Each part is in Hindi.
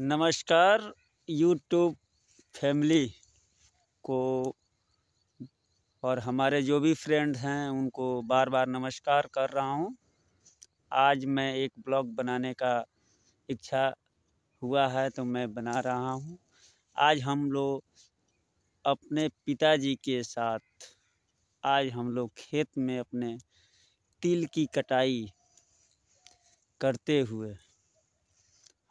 नमस्कार यूट्यूब फैमिली को और हमारे जो भी फ्रेंड हैं उनको बार बार नमस्कार कर रहा हूं आज मैं एक ब्लॉग बनाने का इच्छा हुआ है तो मैं बना रहा हूं आज हम लोग अपने पिताजी के साथ आज हम लोग खेत में अपने तिल की कटाई करते हुए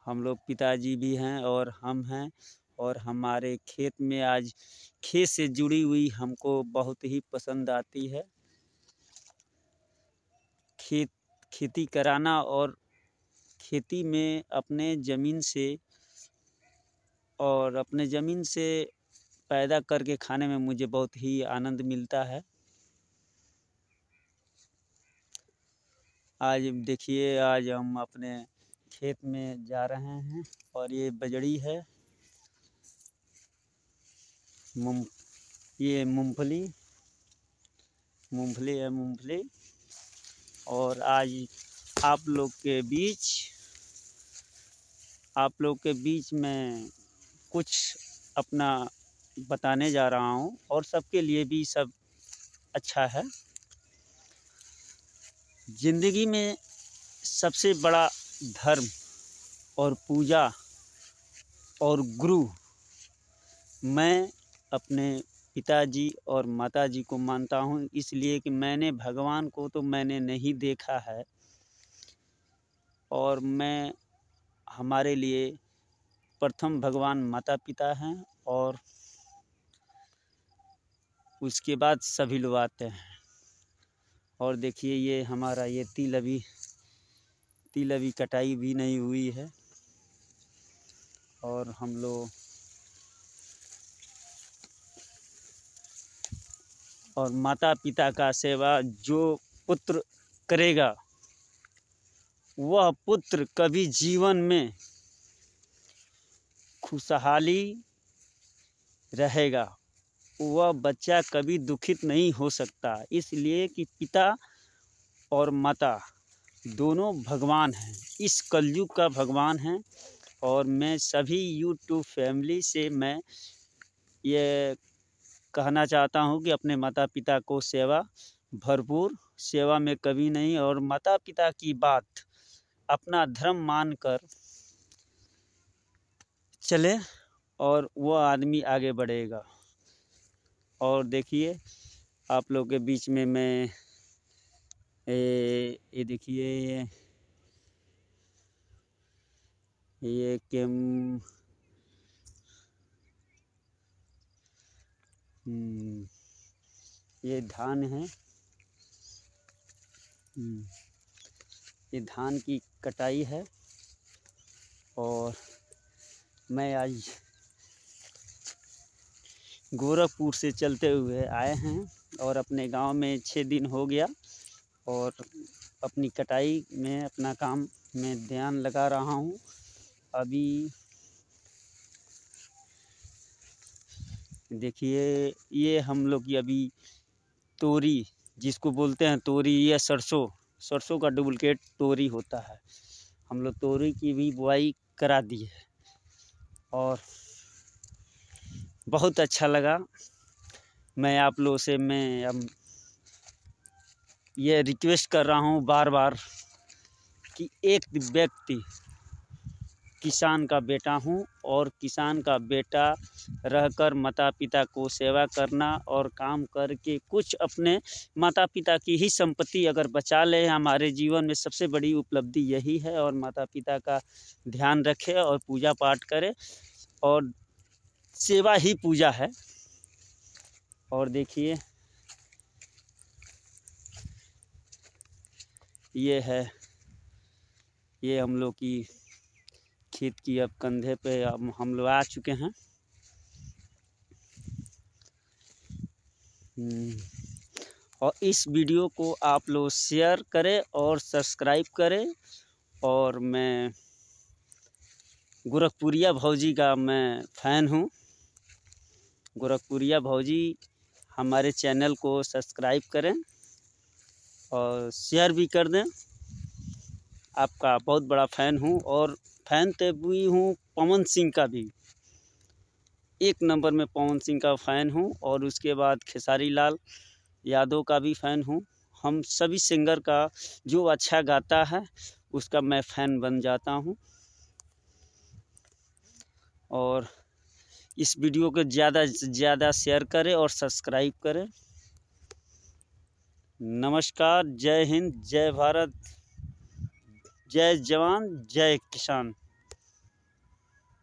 हम लोग पिताजी भी हैं और हम हैं और हमारे खेत में आज खेत से जुड़ी हुई हमको बहुत ही पसंद आती है खेत खेती कराना और खेती में अपने ज़मीन से और अपने ज़मीन से पैदा करके खाने में मुझे बहुत ही आनंद मिलता है आज देखिए आज हम अपने खेत में जा रहे हैं और ये बजड़ी है मूंग ये मूंगफली मूंगफली है मूंगफली और आज आप लोग के बीच आप लोग के बीच में कुछ अपना बताने जा रहा हूँ और सबके लिए भी सब अच्छा है ज़िंदगी में सबसे बड़ा धर्म और पूजा और गुरु मैं अपने पिताजी और माताजी को मानता हूँ इसलिए कि मैंने भगवान को तो मैंने नहीं देखा है और मैं हमारे लिए प्रथम भगवान माता पिता हैं और उसके बाद सभी लोग आते हैं और देखिए ये हमारा ये तिल अभी तिल अभी कटाई भी नहीं हुई है और हम लोग और माता पिता का सेवा जो पुत्र करेगा वह पुत्र कभी जीवन में खुशहाली रहेगा वह बच्चा कभी दुखित नहीं हो सकता इसलिए कि पिता और माता दोनों भगवान हैं इस कलयुग का भगवान हैं और मैं सभी यूट्यूब फैमिली से मैं ये कहना चाहता हूँ कि अपने माता पिता को सेवा भरपूर सेवा में कभी नहीं और माता पिता की बात अपना धर्म मानकर चले और वो आदमी आगे बढ़ेगा और देखिए आप लोग के बीच में मैं ये देखिए ये केम हम्म, ये धान है हम्म, ये धान की कटाई है और मैं आज गोरखपुर से चलते हुए आए हैं और अपने गांव में छः दिन हो गया और अपनी कटाई में अपना काम में ध्यान लगा रहा हूँ अभी देखिए ये हम लोग की अभी तोरी जिसको बोलते हैं तोरी या सरसों सरसों का डुप्लिकेट तोरी होता है हम लोग तोरी की भी बुआई करा दी है और बहुत अच्छा लगा मैं आप लोगों से मैं अब ये रिक्वेस्ट कर रहा हूँ बार बार कि एक व्यक्ति किसान का बेटा हूँ और किसान का बेटा रहकर माता पिता को सेवा करना और काम करके कुछ अपने माता पिता की ही संपत्ति अगर बचा ले हमारे जीवन में सबसे बड़ी उपलब्धि यही है और माता पिता का ध्यान रखे और पूजा पाठ करे और सेवा ही पूजा है और देखिए ये है ये हम लोग की खेत की अब कंधे पे अब हम लोग आ चुके हैं हम्म। और इस वीडियो को आप लोग शेयर करें और सब्सक्राइब करें और मैं गोरखपुरिया भाजी का मैं फ़ैन हूँ गोरखपुरिया भाजी हमारे चैनल को सब्सक्राइब करें और शेयर भी कर दें आपका बहुत बड़ा फ़ैन हूँ और फ़ैन तो भी हूँ पवन सिंह का भी एक नंबर में पवन सिंह का फ़ैन हूँ और उसके बाद खेसारी लाल यादव का भी फ़ैन हूँ हम सभी सिंगर का जो अच्छा गाता है उसका मैं फ़ैन बन जाता हूँ और इस वीडियो को ज़्यादा से ज़्यादा शेयर करें और सब्सक्राइब करें नमस्कार जय हिंद जय भारत जय जवान जय किसान